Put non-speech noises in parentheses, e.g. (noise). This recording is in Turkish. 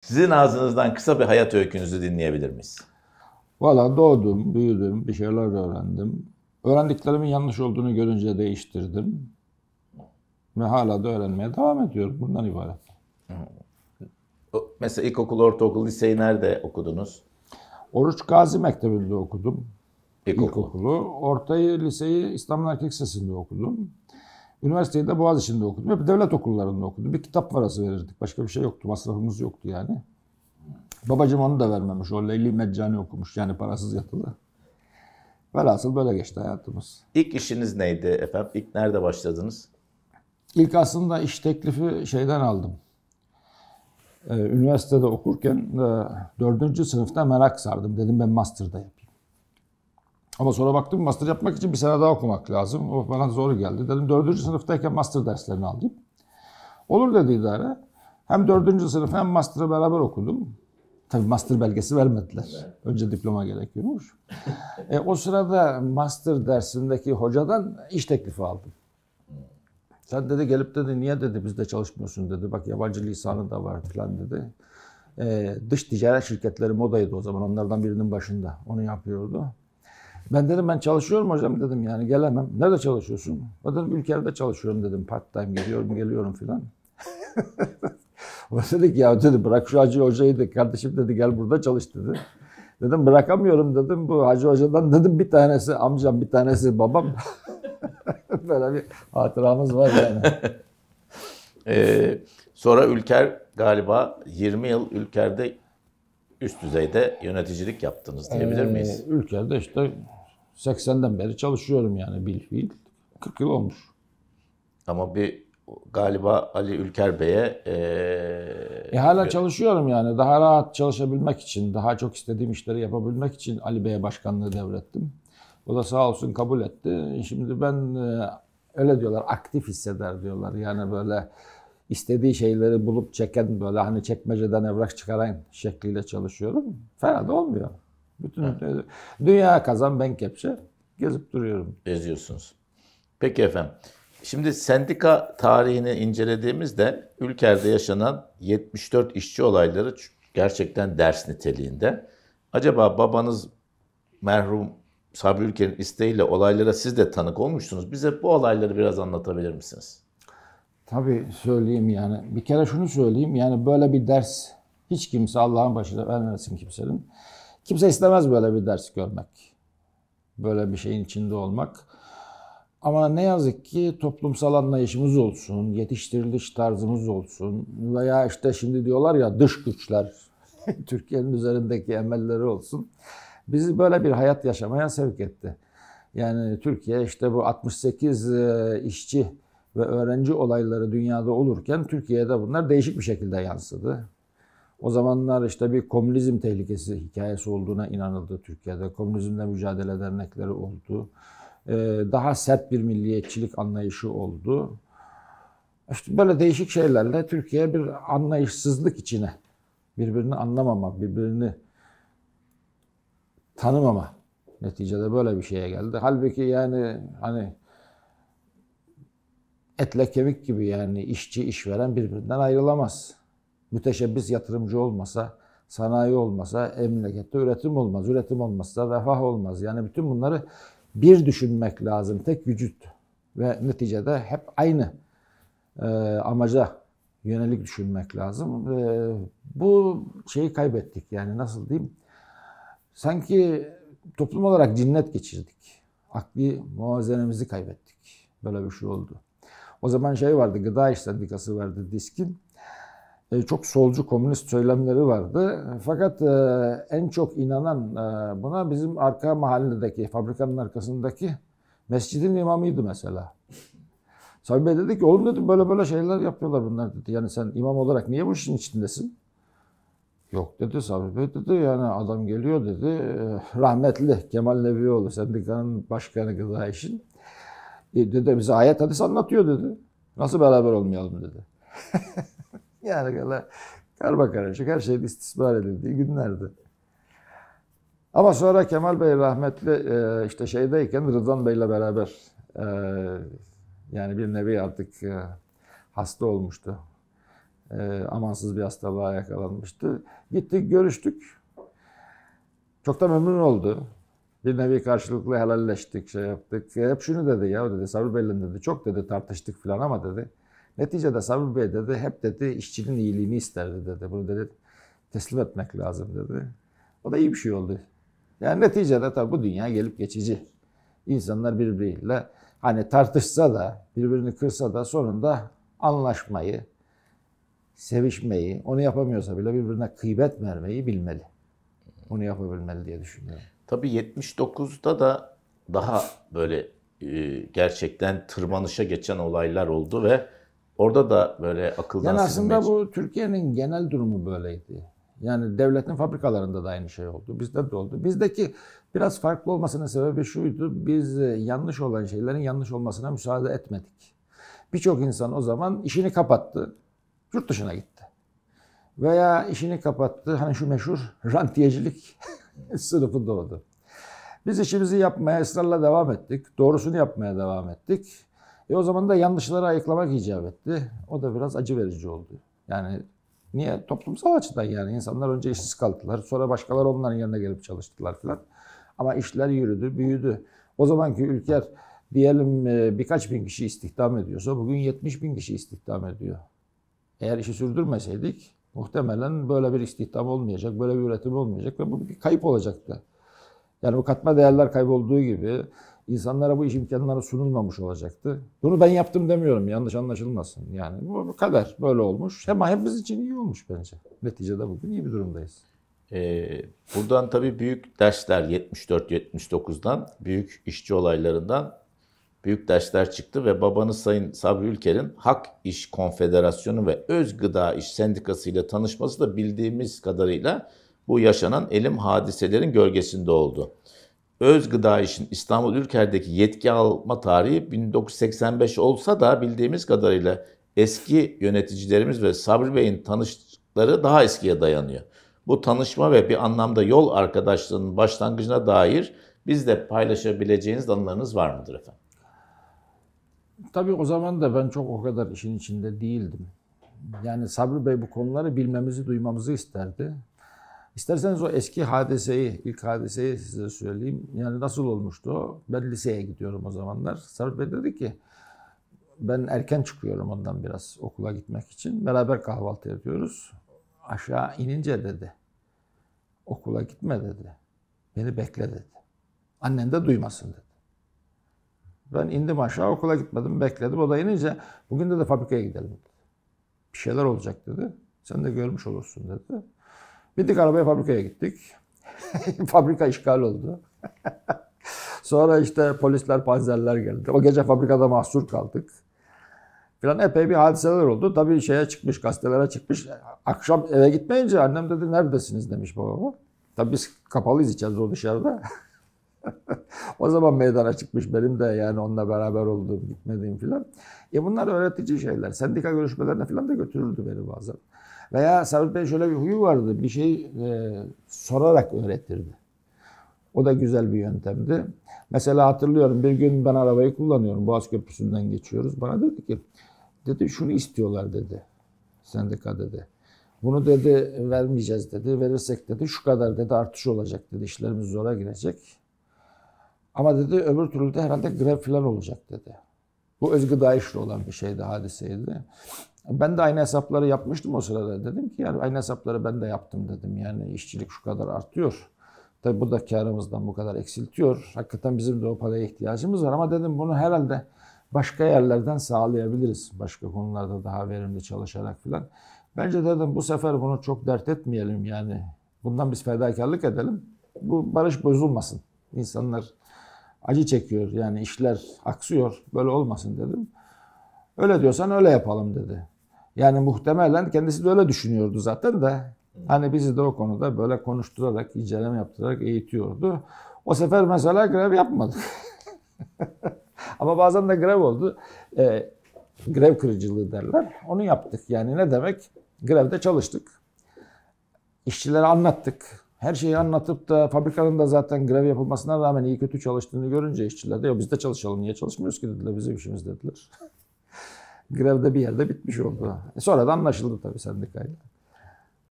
Sizin ağzınızdan kısa bir hayat öykünüzü dinleyebilir miyiz? Valla doğdum, büyüdüm, bir şeyler öğrendim. Öğrendiklerimin yanlış olduğunu görünce değiştirdim. Ve hala da öğrenmeye devam ediyorum. Bundan ibaret. Mesela ilkokul, ortaokul, liseyi nerede okudunuz? Oruç Gazi Mektebi'nde okudum. İlkokulu. İlkokulu. Ortayı, liseyi İstanbul Erkek Sesi'nde okudum. Üniversiteyi de Boğaziçi'nde okudum. Hep devlet okullarında okudum. Bir kitap parası verirdik. Başka bir şey yoktu. Masrafımız yoktu yani. Babacım onu da vermemiş. O Leyli Meccani okumuş. Yani parasız yatılı. Velhasıl böyle geçti hayatımız. İlk işiniz neydi efendim? İlk nerede başladınız? İlk aslında iş teklifi şeyden aldım. Ee, üniversitede okurken e, dördüncü sınıfta merak sardım. Dedim ben master'dayım. Ama sonra baktım master yapmak için bir sene daha okumak lazım. O bana zor geldi. Dedim dördüncü sınıftayken master derslerini alayım. Olur dedi idare. Hem dördüncü sınıf hem master'ı beraber okudum. Tabii master belgesi vermediler. Önce diploma gerekiyormuş. e, o sırada master dersindeki hocadan iş teklifi aldım. Sen dedi gelip dedi niye dedi bizde çalışmıyorsun dedi. Bak yabancı lisanı da var falan dedi. E, dış ticaret şirketleri modaydı o zaman onlardan birinin başında. Onu yapıyordu. Ben dedim ben çalışıyorum hocam dedim yani gelemem. Nerede çalışıyorsun? O dedim ülkede çalışıyorum dedim. Part time gidiyorum geliyorum filan. (laughs) o dedi ki ya dedi bırak şu Hacı Hoca'yı da kardeşim dedi gel burada çalış dedi. Dedim bırakamıyorum dedim bu Hacı Hoca'dan dedim bir tanesi amcam bir tanesi babam. (laughs) Böyle bir hatıramız var yani. (laughs) ee, sonra Ülker galiba 20 yıl Ülker'de üst düzeyde yöneticilik yaptınız diyebilir ee, miyiz? Ee, ülkede işte 80'den beri çalışıyorum yani bil fiil. 40 yıl olmuş. Ama bir galiba Ali Ülker Bey'e... E, e, hala çalışıyorum yani. Daha rahat çalışabilmek için, daha çok istediğim işleri yapabilmek için Ali Bey'e başkanlığı devrettim. O da sağ olsun kabul etti. Şimdi ben öyle diyorlar aktif hisseder diyorlar. Yani böyle istediği şeyleri bulup çeken böyle hani çekmeceden evrak çıkarayım şekliyle çalışıyorum. Fena da olmuyor. Bütün dünya kazan ben kepçe gezip duruyorum. Geziyorsunuz. Peki efendim. Şimdi sendika tarihini incelediğimizde ülkede yaşanan 74 işçi olayları gerçekten ders niteliğinde. Acaba babanız merhum Sabri Ülker'in isteğiyle olaylara siz de tanık olmuştunuz. Bize bu olayları biraz anlatabilir misiniz? Tabii söyleyeyim yani. Bir kere şunu söyleyeyim yani böyle bir ders hiç kimse Allah'ın başına vermesin kimsenin. Kimse istemez böyle bir ders görmek. Böyle bir şeyin içinde olmak. Ama ne yazık ki toplumsal anlayışımız olsun, yetiştiriliş tarzımız olsun veya işte şimdi diyorlar ya dış güçler, (laughs) Türkiye'nin üzerindeki emelleri olsun. Bizi böyle bir hayat yaşamaya sevk etti. Yani Türkiye işte bu 68 e, işçi ve öğrenci olayları dünyada olurken Türkiye'de bunlar değişik bir şekilde yansıdı. O zamanlar işte bir komünizm tehlikesi hikayesi olduğuna inanıldı Türkiye'de. Komünizmle mücadele dernekleri oldu. Ee, daha sert bir milliyetçilik anlayışı oldu. İşte böyle değişik şeylerle Türkiye bir anlayışsızlık içine, birbirini anlamama, birbirini tanımama neticede böyle bir şeye geldi. Halbuki yani hani etle kemik gibi yani işçi işveren birbirinden ayrılamaz müteşebbis yatırımcı olmasa, sanayi olmasa, emlekette üretim olmaz. Üretim olmazsa refah olmaz. Yani bütün bunları bir düşünmek lazım. Tek vücut ve neticede hep aynı e, amaca yönelik düşünmek lazım. E, bu şeyi kaybettik yani nasıl diyeyim? Sanki toplum olarak cinnet geçirdik. Akli muazenemizi kaybettik. Böyle bir şey oldu. O zaman şey vardı, gıda iş sendikası vardı, diskin. E, çok solcu komünist söylemleri vardı. Fakat e, en çok inanan e, buna bizim arka mahalledeki, fabrikanın arkasındaki mescidin imamıydı mesela. Sabri Bey dedi ki oğlum dedi böyle böyle şeyler yapıyorlar bunlar dedi. Yani sen imam olarak niye bu işin içindesin? Yok dedi Sabri Bey dedi yani adam geliyor dedi. Rahmetli Kemal Nevioğlu sendikanın başkanı gıda işin. E, dedi bize ayet hadis anlatıyor dedi. Nasıl beraber olmayalım dedi. (laughs) Yani kadar karma karışık her şey istismar edildiği günlerdi. Ama sonra Kemal Bey rahmetli e, işte şeydeyken Rıdvan Bey'le beraber e, yani bir nevi artık e, hasta olmuştu. Amansız bir hastalığa yakalanmıştı. Gittik görüştük. Çok da memnun oldu. Bir nevi karşılıklı helalleştik, şey yaptık. Hep şunu dedi ya dedi, Sabri Bey'le dedi, çok dedi tartıştık falan ama dedi. Neticede Sabri Bey dedi hep dedi işçinin iyiliğini isterdi dedi. Bunu dedi teslim etmek lazım dedi. O da iyi bir şey oldu. Yani neticede tabii bu dünya gelip geçici. İnsanlar birbiriyle hani tartışsa da birbirini kırsa da sonunda anlaşmayı, sevişmeyi, onu yapamıyorsa bile birbirine kıybet vermeyi bilmeli. Onu yapabilmeli diye düşünüyorum. Tabii 79'da da daha böyle e, gerçekten tırmanışa geçen olaylar oldu ve Orada da böyle akıldan Yani aslında silmek... bu Türkiye'nin genel durumu böyleydi. Yani devletin fabrikalarında da aynı şey oldu. Bizde de oldu. Bizdeki biraz farklı olmasının sebebi şuydu. Biz e, yanlış olan şeylerin yanlış olmasına müsaade etmedik. Birçok insan o zaman işini kapattı. Yurt dışına gitti. Veya işini kapattı. Hani şu meşhur (laughs) rantiyecilik (laughs) sınıfı doğdu. Biz işimizi yapmaya ısrarla devam ettik. Doğrusunu yapmaya devam ettik. E o zaman da yanlışları ayıklamak icap etti. O da biraz acı verici oldu. Yani niye? Toplumsal açıdan yani. insanlar önce işsiz kaldılar. Sonra başkaları onların yerine gelip çalıştılar filan. Ama işler yürüdü, büyüdü. O zamanki ülker diyelim e, birkaç bin kişi istihdam ediyorsa bugün 70 bin kişi istihdam ediyor. Eğer işi sürdürmeseydik muhtemelen böyle bir istihdam olmayacak, böyle bir üretim olmayacak ve bu bir kayıp olacaktı. Yani bu katma değerler kaybolduğu gibi İnsanlara bu iş imkanları sunulmamış olacaktı. Bunu ben yaptım demiyorum yanlış anlaşılmasın. Yani bu kader böyle olmuş. Hem hepimiz için iyi olmuş bence. Neticede bugün iyi bir durumdayız. Ee, buradan tabii büyük dersler 74-79'dan büyük işçi olaylarından büyük dersler çıktı ve babanız Sayın Sabri Ülker'in Hak İş Konfederasyonu ve Öz Gıda İş Sendikası ile tanışması da bildiğimiz kadarıyla bu yaşanan elim hadiselerin gölgesinde oldu. Öz Gıda İş'in İstanbul Ülker'deki yetki alma tarihi 1985 olsa da bildiğimiz kadarıyla eski yöneticilerimiz ve Sabri Bey'in tanıştıkları daha eskiye dayanıyor. Bu tanışma ve bir anlamda yol arkadaşlığının başlangıcına dair bizle paylaşabileceğiniz anılarınız var mıdır efendim? Tabii o zaman da ben çok o kadar işin içinde değildim. Yani Sabri Bey bu konuları bilmemizi, duymamızı isterdi. İsterseniz o eski hadiseyi, ilk hadiseyi size söyleyeyim. Yani nasıl olmuştu o? Ben liseye gidiyorum o zamanlar. Sarp Bey dedi ki, ben erken çıkıyorum ondan biraz okula gitmek için. Beraber kahvaltı yapıyoruz. Aşağı inince dedi, okula gitme dedi. Beni bekle dedi. Annen de duymasın dedi. Ben indim aşağı okula gitmedim bekledim. O da inince bugün de fabrikaya gidelim dedi. Bir şeyler olacak dedi. Sen de görmüş olursun dedi. Bindik arabaya fabrikaya gittik. (laughs) Fabrika işgal oldu. (laughs) Sonra işte polisler, panzerler geldi. O gece fabrikada mahsur kaldık. Falan epey bir hadiseler oldu. Tabii şeye çıkmış, gazetelere çıkmış. Akşam eve gitmeyince annem dedi neredesiniz demiş babama. Tabii biz kapalıyız içeride o dışarıda o zaman meydana çıkmış benim de yani onunla beraber olduğum, gitmediğim filan. Ya e bunlar öğretici şeyler. Sendika görüşmelerine filan da götürürdü beni bazen. Veya Sabit Bey şöyle bir huyu vardı. Bir şey e, sorarak öğretirdi. O da güzel bir yöntemdi. Mesela hatırlıyorum bir gün ben arabayı kullanıyorum. Boğaz Köprüsü'nden geçiyoruz. Bana dedi ki dedi şunu istiyorlar dedi. Sendika dedi. Bunu dedi vermeyeceğiz dedi. Verirsek dedi şu kadar dedi artış olacak dedi. İşlerimiz zora girecek. Ama dedi öbür türlü de herhalde grev falan olacak dedi. Bu özgıda işle olan bir şeydi, hadiseydi. Ben de aynı hesapları yapmıştım o sırada. Dedim ki yani aynı hesapları ben de yaptım dedim. Yani işçilik şu kadar artıyor. Tabi bu da karımızdan bu kadar eksiltiyor. Hakikaten bizim de o paraya ihtiyacımız var ama dedim bunu herhalde başka yerlerden sağlayabiliriz. Başka konularda daha verimli çalışarak falan. Bence dedim bu sefer bunu çok dert etmeyelim yani. Bundan biz fedakarlık edelim. Bu barış bozulmasın. İnsanlar acı çekiyor. Yani işler aksıyor. Böyle olmasın dedim. Öyle diyorsan öyle yapalım dedi. Yani muhtemelen kendisi de öyle düşünüyordu zaten de. Hani bizi de o konuda böyle konuşturarak, inceleme yaptırarak eğitiyordu. O sefer mesela grev yapmadık. (laughs) Ama bazen de grev oldu. E, grev kırıcılığı derler. Onu yaptık. Yani ne demek? Grevde çalıştık. İşçilere anlattık her şeyi anlatıp da fabrikanın da zaten grev yapılmasına rağmen iyi kötü çalıştığını görünce işçiler de ya biz de çalışalım niye çalışmıyoruz ki dediler bizim işimiz dediler. (laughs) Grevde bir yerde bitmiş oldu. E da anlaşıldı tabii sendikayla.